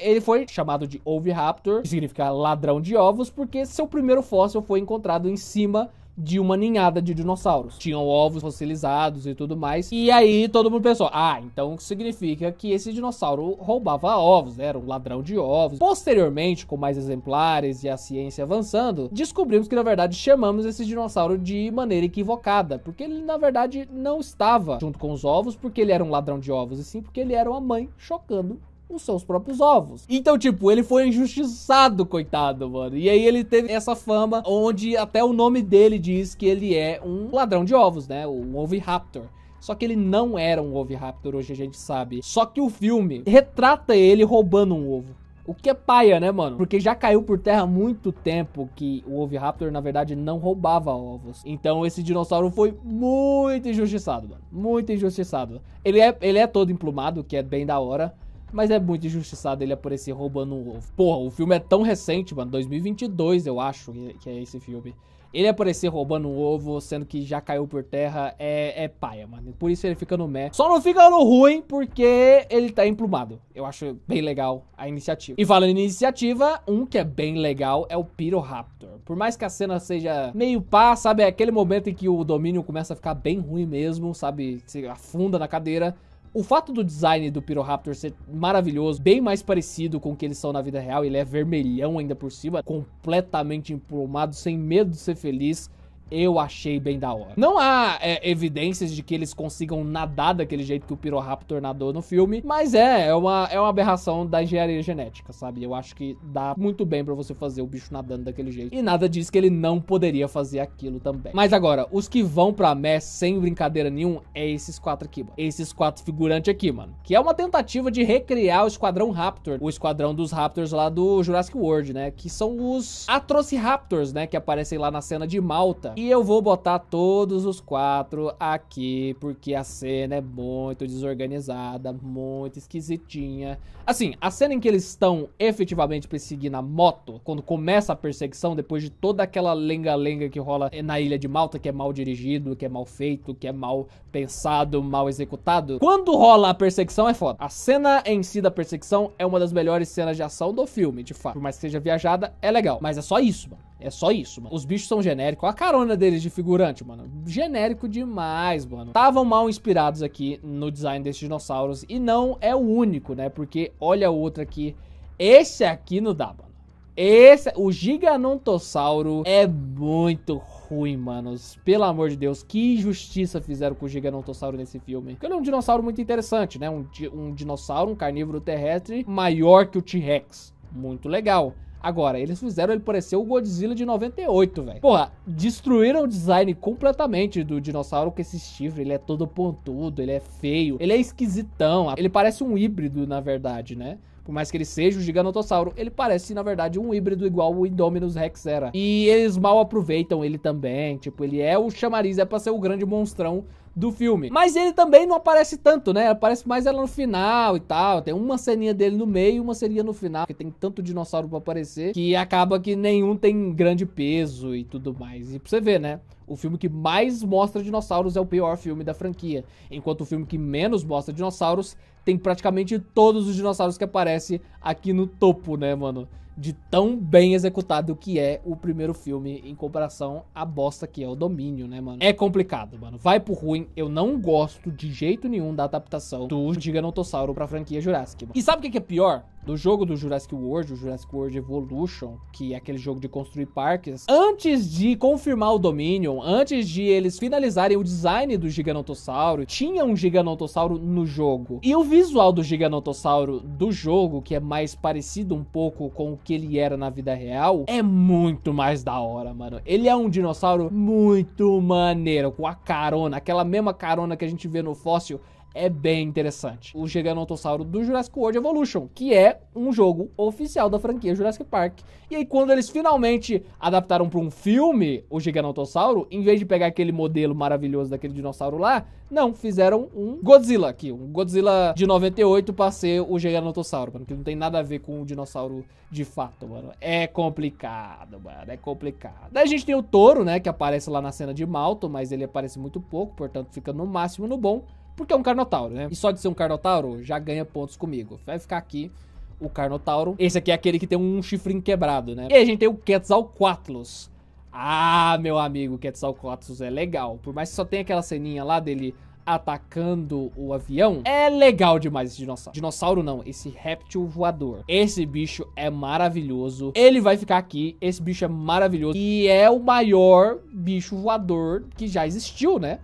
ele foi chamado de Oviraptor, que significa ladrão de ovos, porque seu primeiro fóssil foi encontrado em cima de uma ninhada de dinossauros. Tinham ovos fossilizados e tudo mais. E aí todo mundo pensou: ah, então significa que esse dinossauro roubava ovos, né? era um ladrão de ovos. Posteriormente, com mais exemplares e a ciência avançando, descobrimos que na verdade chamamos esse dinossauro de maneira equivocada, porque ele na verdade não estava junto com os ovos porque ele era um ladrão de ovos, e sim porque ele era uma mãe chocando os seus próprios ovos. Então, tipo, ele foi injustiçado, coitado, mano. E aí ele teve essa fama onde até o nome dele diz que ele é um ladrão de ovos, né? Um oviraptor. Só que ele não era um oviraptor, hoje a gente sabe. Só que o filme retrata ele roubando um ovo. O que é paia, né, mano? Porque já caiu por terra há muito tempo que o Oviraptor, na verdade, não roubava ovos. Então esse dinossauro foi muito injustiçado, mano. Muito injustiçado. Ele é, ele é todo emplumado, que é bem da hora. Mas é muito injustiçado ele aparecer roubando um ovo. Porra, o filme é tão recente, mano. 2022, eu acho que é esse filme. Ele aparecer roubando um ovo, sendo que já caiu por terra, é, é paia, mano. Por isso ele fica no mé. Só não fica no ruim, porque ele tá emplumado. Eu acho bem legal a iniciativa. E falando em iniciativa, um que é bem legal é o raptor Por mais que a cena seja meio pá, sabe? É aquele momento em que o domínio começa a ficar bem ruim mesmo, sabe? Se afunda na cadeira. O fato do design do Pyroraptor ser maravilhoso, bem mais parecido com o que eles são na vida real, ele é vermelhão ainda por cima, completamente emplumado, sem medo de ser feliz, eu achei bem da hora. Não há é, evidências de que eles consigam nadar daquele jeito que o Piroraptor nadou no filme, mas é, é uma, é uma aberração da engenharia genética, sabe? Eu acho que dá muito bem para você fazer o bicho nadando daquele jeito. E nada diz que ele não poderia fazer aquilo também. Mas agora, os que vão pra Mess sem brincadeira nenhuma é esses quatro aqui, mano. Esses quatro figurantes aqui, mano. Que é uma tentativa de recriar o Esquadrão Raptor, o esquadrão dos Raptors lá do Jurassic World, né? Que são os Atrociraptors, né? Que aparecem lá na cena de Malta e eu vou botar todos os quatro aqui, porque a cena é muito desorganizada, muito esquisitinha. Assim, a cena em que eles estão efetivamente perseguindo a moto, quando começa a perseguição, depois de toda aquela lenga-lenga que rola na Ilha de Malta, que é mal dirigido, que é mal feito, que é mal pensado, mal executado. Quando rola a perseguição é foda. A cena em si da perseguição é uma das melhores cenas de ação do filme, de fato. Por mais que seja viajada, é legal. Mas é só isso, mano. É só isso, mano. Os bichos são genéricos. a carona deles de figurante, mano. Genérico demais, mano. Estavam mal inspirados aqui no design desses dinossauros. E não é o único, né? Porque olha o outro aqui. Esse aqui não dá, mano. Esse, o Giganotossauro é muito ruim, mano. Pelo amor de Deus, que injustiça fizeram com o Giganotossauro nesse filme. Porque ele é um dinossauro muito interessante, né? Um, um dinossauro, um carnívoro terrestre maior que o T-Rex. Muito legal. Agora, eles fizeram ele parecer o Godzilla de 98, velho. Porra, destruíram o design completamente do dinossauro com esse chifre. Ele é todo pontudo, ele é feio, ele é esquisitão. Ele parece um híbrido, na verdade, né? Por mais que ele seja o Giganotossauro, ele parece, na verdade, um híbrido igual o Indominus Rex era. E eles mal aproveitam ele também. Tipo, ele é o chamariz, é pra ser o grande monstrão do filme. Mas ele também não aparece tanto, né? Aparece mais ela no final e tal. Tem uma ceninha dele no meio, uma ceninha no final, porque tem tanto dinossauro para aparecer que acaba que nenhum tem grande peso e tudo mais. E pra você ver, né? O filme que mais mostra dinossauros é o pior filme da franquia, enquanto o filme que menos mostra dinossauros tem praticamente todos os dinossauros que aparecem aqui no topo, né, mano? de tão bem executado que é o primeiro filme em comparação à bosta que é o domínio, né, mano? É complicado, mano. Vai pro ruim. Eu não gosto de jeito nenhum da adaptação do Giganotossauro pra franquia Jurassic. Mano. E sabe o que é pior? do jogo do Jurassic World, o Jurassic World Evolution, que é aquele jogo de construir parques, antes de confirmar o Dominion, antes de eles finalizarem o design do Giganotossauro, tinha um Giganotossauro no jogo. E o visual do Giganotossauro do jogo, que é mais parecido um pouco com o que ele era na vida real, é muito mais da hora, mano. Ele é um dinossauro muito maneiro, com a carona, aquela mesma carona que a gente vê no fóssil é bem interessante. O Gigantossauro do Jurassic World Evolution, que é um jogo oficial da franquia Jurassic Park. E aí, quando eles finalmente adaptaram para um filme o Gigantossauro, em vez de pegar aquele modelo maravilhoso daquele dinossauro lá, não, fizeram um Godzilla aqui, um Godzilla de 98 para ser o Gigantossauro, mano, que não tem nada a ver com o dinossauro de fato, mano. É complicado, mano, é complicado. Daí a gente tem o touro, né, que aparece lá na cena de Malto, mas ele aparece muito pouco, portanto fica no máximo no bom. Porque é um Carnotauro, né? E só de ser um Carnotauro já ganha pontos comigo. Vai ficar aqui o Carnotauro. Esse aqui é aquele que tem um chifrinho quebrado, né? E aí a gente tem o Quetzalcoatlus. Ah, meu amigo, Quetzalcoatlus é legal. Por mais que só tenha aquela ceninha lá dele atacando o avião, é legal demais esse dinossauro. Dinossauro não, esse réptil voador. Esse bicho é maravilhoso. Ele vai ficar aqui, esse bicho é maravilhoso. E é o maior bicho voador que já existiu, né?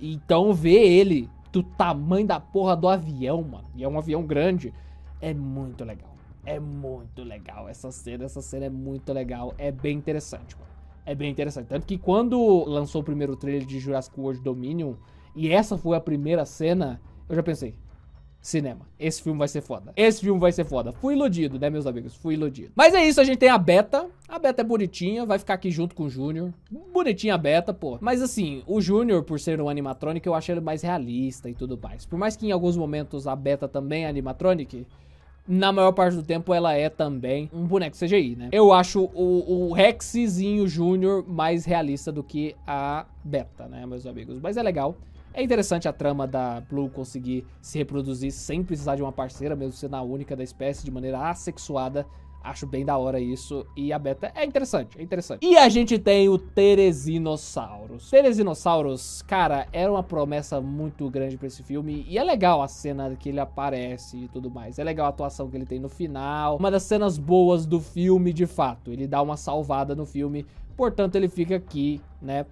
Então ver ele do tamanho da porra do avião, mano. E é um avião grande. É muito legal. É muito legal essa cena. Essa cena é muito legal. É bem interessante, mano. É bem interessante. Tanto que quando lançou o primeiro trailer de Jurassic World Dominion, e essa foi a primeira cena, eu já pensei, cinema. Esse filme vai ser foda. Esse filme vai ser foda. Fui iludido, né, meus amigos? Fui iludido. Mas é isso, a gente tem a Beta. A Beta é bonitinha, vai ficar aqui junto com o Júnior. Bonitinha a Beta, pô. Mas assim, o Júnior, por ser um animatrônico, eu achei ele mais realista e tudo mais. Por mais que em alguns momentos a Beta também é animatronic, na maior parte do tempo ela é também um boneco CGI, né? Eu acho o, o Rexzinho Júnior mais realista do que a Beta, né, meus amigos? Mas é legal. É interessante a trama da Blue conseguir se reproduzir sem precisar de uma parceira, mesmo sendo a única da espécie, de maneira assexuada. Acho bem da hora isso. E a beta é interessante, é interessante. E a gente tem o Teresinossauros. Teresinossauros, cara, era é uma promessa muito grande para esse filme. E é legal a cena que ele aparece e tudo mais. É legal a atuação que ele tem no final. Uma das cenas boas do filme, de fato. Ele dá uma salvada no filme. Portanto, ele fica aqui, né,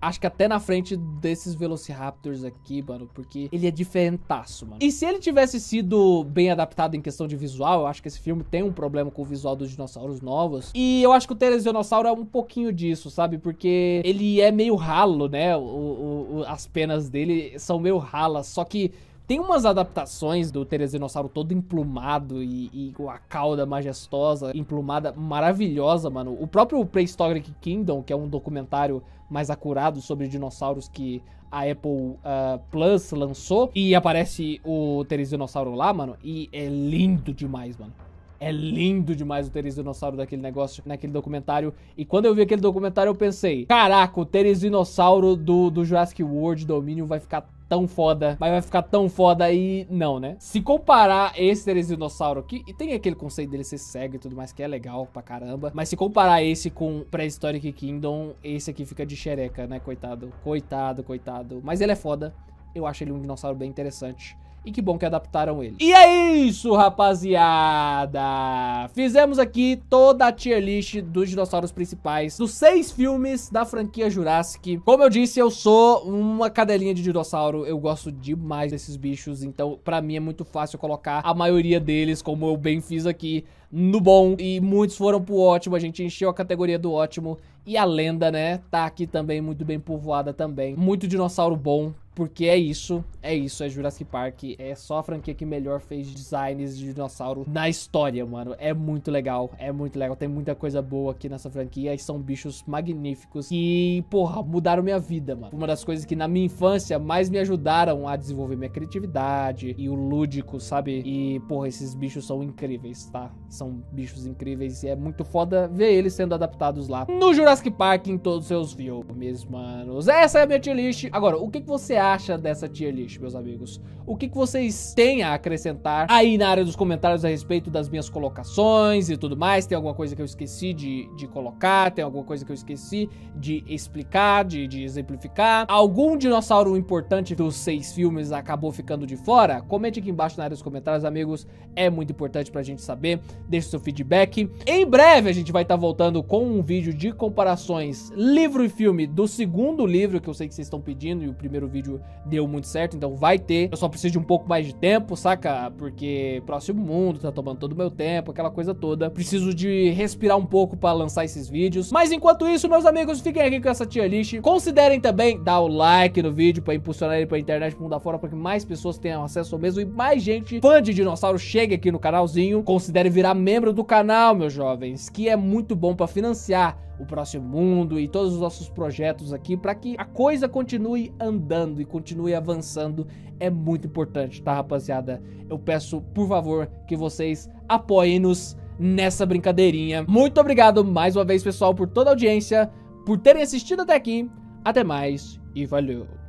Acho que até na frente desses Velociraptors aqui, mano, porque ele é diferentaço, mano. E se ele tivesse sido bem adaptado em questão de visual, eu acho que esse filme tem um problema com o visual dos dinossauros novos. E eu acho que o Teresionossauro é um pouquinho disso, sabe? Porque ele é meio ralo, né? O, o, o, as penas dele são meio ralas, só que tem umas adaptações do Teresinossauro todo emplumado e, e com a cauda majestosa, emplumada, maravilhosa, mano. O próprio Prehistoric Kingdom, que é um documentário mais acurado sobre dinossauros que a Apple uh, Plus lançou, e aparece o Teresinossauro lá, mano, e é lindo demais, mano. É lindo demais o Teresinossauro daquele negócio, naquele documentário. E quando eu vi aquele documentário, eu pensei: caraca, o Teresinossauro do, do Jurassic World Domínio vai ficar tão foda, mas vai ficar tão foda aí, não, né? Se comparar esse Teresinossauro aqui, e tem aquele conceito dele ser cego e tudo mais, que é legal pra caramba, mas se comparar esse com Prehistoric Kingdom, esse aqui fica de xereca, né? Coitado, coitado, coitado. Mas ele é foda, eu acho ele um dinossauro bem interessante. E que bom que adaptaram ele. E é isso, rapaziada! Fizemos aqui toda a tier list dos dinossauros principais dos seis filmes da franquia Jurassic. Como eu disse, eu sou uma cadelinha de dinossauro. Eu gosto demais desses bichos, então pra mim é muito fácil colocar a maioria deles, como eu bem fiz aqui, no bom. E muitos foram pro ótimo, a gente encheu a categoria do ótimo. E a lenda, né, tá aqui também muito bem povoada também. Muito dinossauro bom porque é isso, é isso, é Jurassic Park. É só a franquia que melhor fez designs de dinossauro na história, mano. É muito legal, é muito legal. Tem muita coisa boa aqui nessa franquia e são bichos magníficos. E, porra, mudaram minha vida, mano. Uma das coisas que na minha infância mais me ajudaram a desenvolver minha criatividade e o lúdico, sabe? E, porra, esses bichos são incríveis, tá? São bichos incríveis e é muito foda ver eles sendo adaptados lá no Jurassic Park em todos os seus filmes, manos. Essa é a minha tier list. Agora, o que, que você acha? acha dessa tier list, meus amigos? O que, que vocês têm a acrescentar aí na área dos comentários a respeito das minhas colocações e tudo mais? Tem alguma coisa que eu esqueci de, de colocar? Tem alguma coisa que eu esqueci de explicar, de, de exemplificar? Algum dinossauro importante dos seis filmes acabou ficando de fora? Comente aqui embaixo na área dos comentários, amigos. É muito importante pra gente saber. Deixe seu feedback. Em breve a gente vai estar tá voltando com um vídeo de comparações livro e filme do segundo livro que eu sei que vocês estão pedindo e o primeiro vídeo deu muito certo, então vai ter. Eu só preciso de um pouco mais de tempo, saca? Porque próximo mundo tá tomando todo o meu tempo, aquela coisa toda. Preciso de respirar um pouco para lançar esses vídeos. Mas enquanto isso, meus amigos, fiquem aqui com essa tia list. Considerem também dar o like no vídeo para impulsionar ele pra internet pro mundo afora, para que mais pessoas tenham acesso ao mesmo e mais gente fã de dinossauro chegue aqui no canalzinho. Considere virar membro do canal, meus jovens, que é muito bom para financiar o próximo mundo e todos os nossos projetos aqui para que a coisa continue andando e continue avançando é muito importante, tá, rapaziada? Eu peço, por favor, que vocês apoiem-nos nessa brincadeirinha. Muito obrigado mais uma vez, pessoal, por toda a audiência, por terem assistido até aqui. Até mais e valeu!